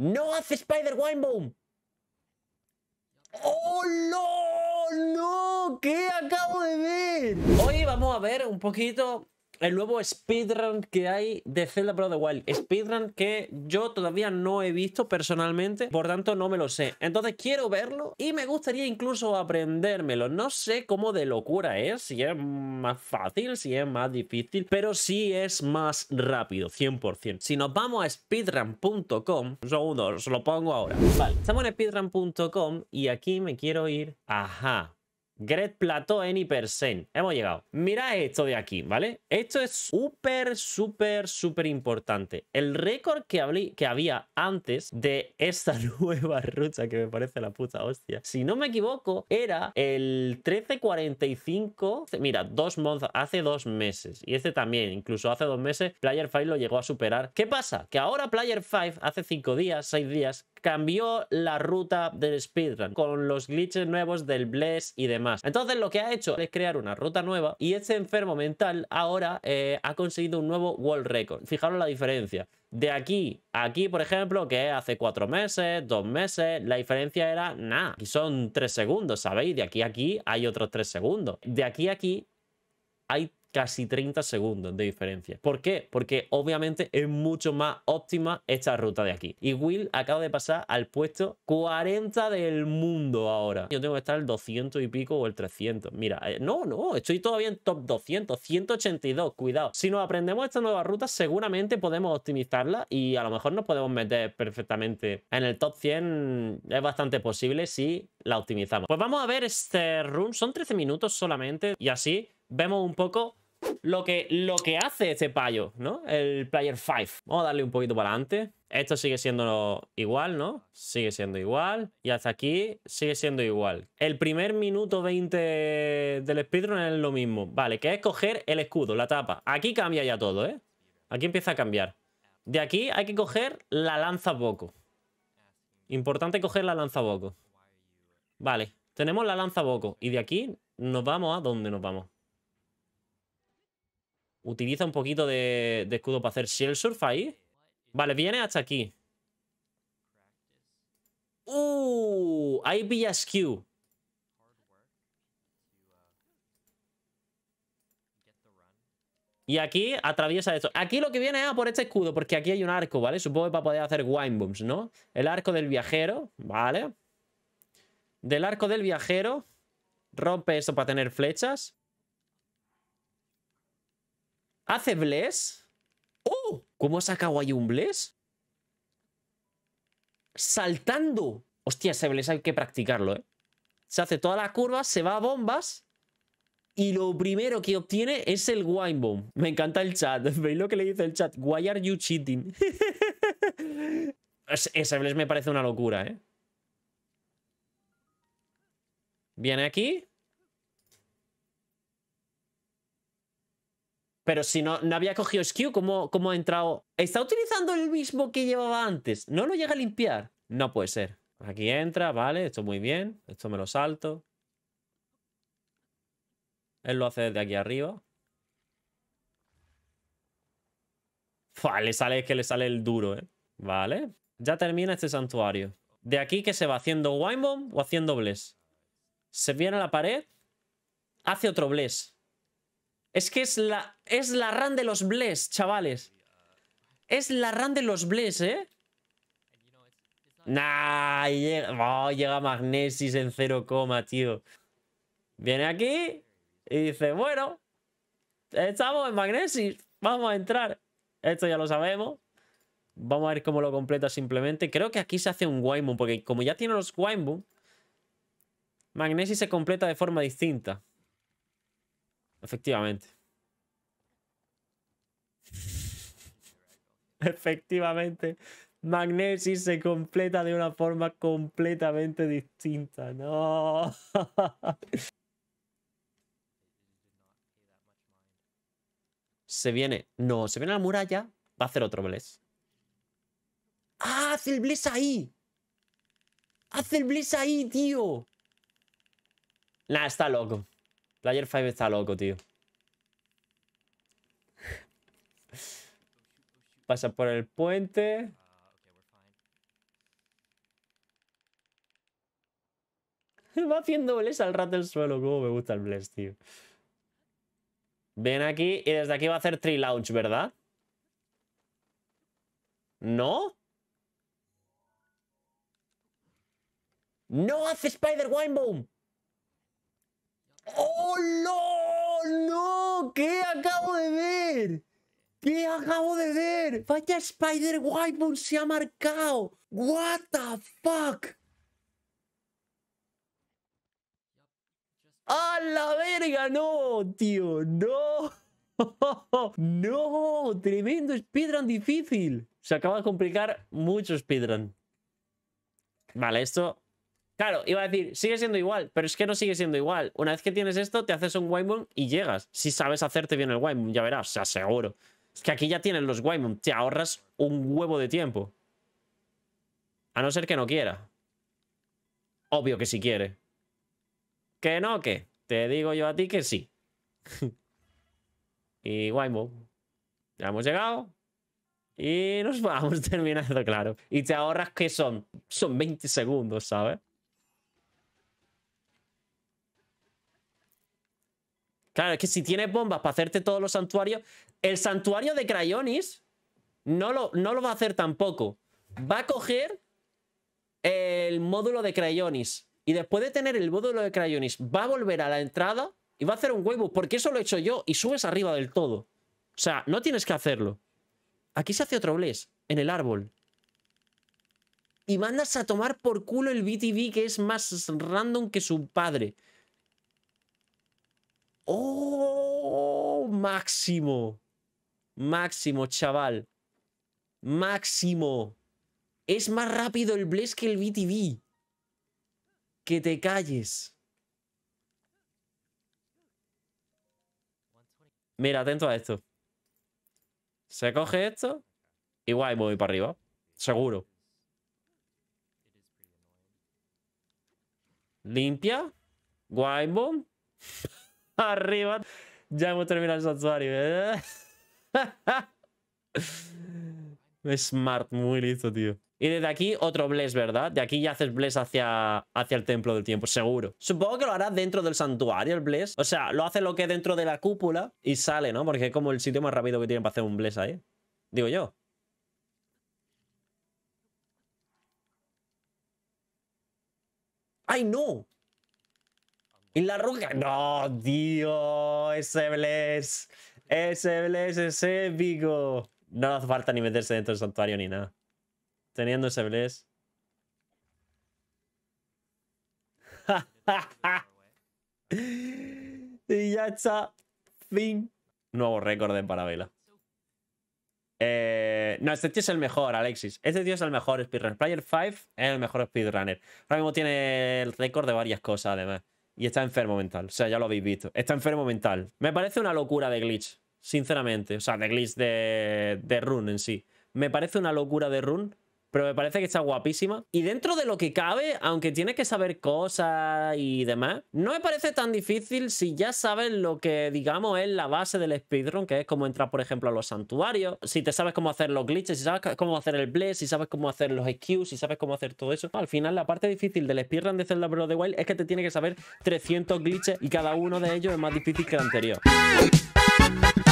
¡No hace Spider boom. ¡Oh, no! ¡No! ¿Qué acabo de ver? Hoy vamos a ver un poquito el nuevo speedrun que hay de Zelda Breath the Wild. Speedrun que yo todavía no he visto personalmente, por tanto no me lo sé. Entonces quiero verlo y me gustaría incluso aprendérmelo. No sé cómo de locura es, si es más fácil, si es más difícil, pero sí es más rápido, 100%. Si nos vamos a speedrun.com, un segundo, os lo pongo ahora. Vale, estamos en speedrun.com y aquí me quiero ir. Ajá, Great Plateau en Percent. Hemos llegado. Mirad esto de aquí, ¿vale? Esto es súper, súper, súper importante. El récord que, que había antes de esta nueva ruta, que me parece la puta hostia, si no me equivoco, era el 1345. Mira, dos hace dos meses. Y este también, incluso hace dos meses, Player 5 lo llegó a superar. ¿Qué pasa? Que ahora Player 5, hace cinco días, seis días, cambió la ruta del speedrun con los glitches nuevos del Bless y demás. Entonces lo que ha hecho es crear una ruta nueva y este enfermo mental ahora eh, ha conseguido un nuevo world record. Fijaros la diferencia. De aquí a aquí, por ejemplo, que hace cuatro meses, dos meses, la diferencia era nada. y son tres segundos, ¿sabéis? De aquí a aquí hay otros tres segundos. De aquí a aquí hay casi 30 segundos de diferencia. ¿Por qué? Porque obviamente es mucho más óptima esta ruta de aquí. Y Will acaba de pasar al puesto 40 del mundo ahora. Yo tengo que estar el 200 y pico o el 300. Mira, eh, no, no, estoy todavía en top 200, 182, cuidado. Si nos aprendemos esta nueva ruta, seguramente podemos optimizarla y a lo mejor nos podemos meter perfectamente en el top 100. Es bastante posible si la optimizamos. Pues vamos a ver este run. Son 13 minutos solamente y así vemos un poco lo que, lo que hace este payo, ¿no? El Player 5. Vamos a darle un poquito para adelante. Esto sigue siendo igual, ¿no? Sigue siendo igual. Y hasta aquí sigue siendo igual. El primer minuto 20 del speedrun es lo mismo. Vale, que es coger el escudo, la tapa. Aquí cambia ya todo, ¿eh? Aquí empieza a cambiar. De aquí hay que coger la lanza boco. Importante coger la lanza boco. Vale, tenemos la lanza boco. Y de aquí nos vamos a dónde nos vamos. Utiliza un poquito de, escudo para hacer Shell Surf ahí. Vale, viene hasta aquí. ¡Uh! Ahí pilla Skew. Y aquí atraviesa esto. Aquí lo que viene es a por este escudo, porque aquí hay un arco, ¿vale? Supongo que para poder hacer wine booms, ¿no? El arco del viajero, ¿vale? Del arco del viajero. Rompe esto para tener flechas. Hace bless. ¡Oh! ¿Cómo saca ahí un bless? Saltando. Hostia, ese bless hay que practicarlo, ¿eh? Se hace todas las curvas, se va a bombas. Y lo primero que obtiene es el wine bomb. Me encanta el chat. ¿Veis lo que le dice el chat? Why are you cheating? ese bless me parece una locura, ¿eh? Viene aquí. Pero si no, no había cogido Skew, ¿cómo, ha entrado? ¿Está utilizando el mismo que llevaba antes? ¿No lo llega a limpiar? No puede ser. Aquí entra, vale, esto muy bien. Esto me lo salto. Él lo hace desde aquí arriba. le sale, que le sale el duro, ¿eh? Vale. Ya termina este santuario. De aquí que se va haciendo Wine o haciendo Bless. Se viene a la pared. Hace otro Bless. Es que es la, es la run de los Bless, chavales. Es la run de los Bless, ¿eh? Nah, llega, oh, llega Magnesis en 0, tío. Viene aquí y dice, bueno, estamos en Magnesis, vamos a entrar. Esto ya lo sabemos. Vamos a ver cómo lo completa simplemente. Creo que aquí se hace un Wymoon, porque como ya tiene los Wymoon, Magnesis se completa de forma distinta. Efectivamente. Efectivamente. Magnesis se completa de una forma completamente distinta. No. se viene. No, se viene a la muralla. Va a hacer otro bless. ¡Ah! ¡Hace el bless ahí! ¡Hace el bless ahí, tío! Nah, está loco. Player 5 está loco, tío. Pasa por el puente. Va haciendo bless al rat del suelo. Como me gusta el bless, tío. Ven aquí y desde aquí va a hacer tree launch, ¿verdad? ¿No? ¡No hace Spider wine Boom ¿Qué acabo de ver? Vaya Spider Wyvern se ha marcado. What the fuck? ¡A la verga! ¡No, tío! ¡No! ¡No! ¡Tremendo speedrun difícil! Se acaba de complicar mucho speedrun. Vale, esto Claro, iba a decir, sigue siendo igual, pero es que no sigue siendo igual. Una vez que tienes esto, te haces un Waimon y llegas. Si sabes hacerte bien el Waimon, ya verás, o aseguro. Es que aquí ya tienen los Waimon, te ahorras un huevo de tiempo. A no ser que no quiera. Obvio que si sí quiere. ¿Que no? ¿Que? Te digo yo a ti que sí. y Waimon. Ya hemos llegado. Y nos vamos terminando, claro. Y te ahorras que son, son 20 segundos, ¿sabes? Claro, es que si tienes bombas para hacerte todos los santuarios, el santuario de Crayonis no lo, no lo va a hacer tampoco. Va a coger el módulo de Crayonis. Y después de tener el módulo de Crayonis, va a volver a la entrada y va a hacer un huevo. Porque eso lo he hecho yo y subes arriba del todo. O sea, no tienes que hacerlo. Aquí se hace otro bless, en el árbol. Y mandas a tomar por culo el BTV que es más random que su padre. ¡Oh! Máximo. Máximo, chaval. Máximo. Es más rápido el Bless que el BTV. Que te calles. Mira, atento a esto. Se coge esto. y me voy para arriba. Seguro. Limpia. Guaimbo arriba. Ya hemos terminado el santuario. ¿eh? Smart, muy listo, tío. Y desde aquí otro bless, ¿verdad? De aquí ya haces bless hacia, hacia el templo del tiempo, seguro. Supongo que lo harás dentro del santuario, el bless. O sea, lo hace lo que es dentro de la cúpula y sale, ¿no? Porque es como el sitio más rápido que tienen para hacer un bless ahí. Digo yo. ¡Ay, no! Y la ruga No, tío. Ese bless. Ese bless es épico. No hace falta ni meterse dentro del santuario ni nada. Teniendo ese bless. y ya está. Fin. Nuevo récord de Parabela. Eh, no, este tío es el mejor, Alexis. Este tío es el mejor speedrunner. Player 5 es el mejor speedrunner. Ahora mismo tiene el récord de varias cosas, además. Y está enfermo mental. O sea, ya lo habéis visto. Está enfermo mental. Me parece una locura de glitch, sinceramente. O sea, de glitch de, de run en sí. Me parece una locura de rune pero me parece que está guapísima. Y dentro de lo que cabe, aunque tienes que saber cosas y demás, no me parece tan difícil si ya sabes lo que, digamos, es la base del speedrun, que es cómo entrar, por ejemplo, a los santuarios, si te sabes cómo hacer los glitches, si sabes cómo hacer el blaze si sabes cómo hacer los skews si sabes cómo hacer todo eso. Al final, la parte difícil del speedrun de Zelda Breath of the Wild es que te tiene que saber 300 glitches y cada uno de ellos es más difícil que el anterior.